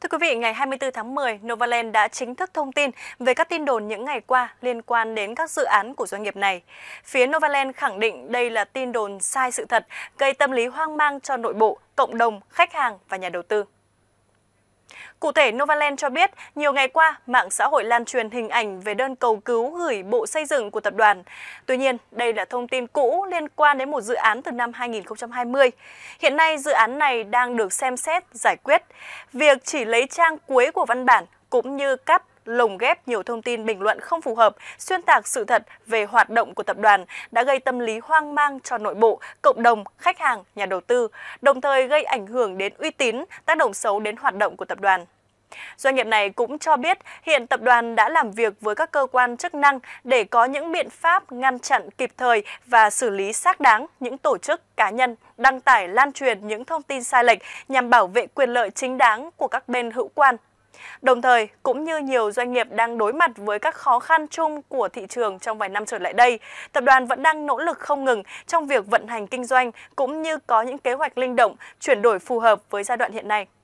Thưa quý vị, ngày 24 tháng 10, Novaland đã chính thức thông tin về các tin đồn những ngày qua liên quan đến các dự án của doanh nghiệp này. Phía Novaland khẳng định đây là tin đồn sai sự thật, gây tâm lý hoang mang cho nội bộ, cộng đồng, khách hàng và nhà đầu tư. Cụ thể, Novaland cho biết, nhiều ngày qua, mạng xã hội lan truyền hình ảnh về đơn cầu cứu gửi Bộ Xây dựng của tập đoàn. Tuy nhiên, đây là thông tin cũ liên quan đến một dự án từ năm 2020. Hiện nay, dự án này đang được xem xét, giải quyết. Việc chỉ lấy trang cuối của văn bản cũng như cắt lồng ghép nhiều thông tin bình luận không phù hợp, xuyên tạc sự thật về hoạt động của tập đoàn đã gây tâm lý hoang mang cho nội bộ, cộng đồng, khách hàng, nhà đầu tư, đồng thời gây ảnh hưởng đến uy tín, tác động xấu đến hoạt động của tập đoàn. Doanh nghiệp này cũng cho biết hiện tập đoàn đã làm việc với các cơ quan chức năng để có những biện pháp ngăn chặn kịp thời và xử lý xác đáng những tổ chức cá nhân đăng tải lan truyền những thông tin sai lệch nhằm bảo vệ quyền lợi chính đáng của các bên hữu quan Đồng thời, cũng như nhiều doanh nghiệp đang đối mặt với các khó khăn chung của thị trường trong vài năm trở lại đây, tập đoàn vẫn đang nỗ lực không ngừng trong việc vận hành kinh doanh cũng như có những kế hoạch linh động, chuyển đổi phù hợp với giai đoạn hiện nay.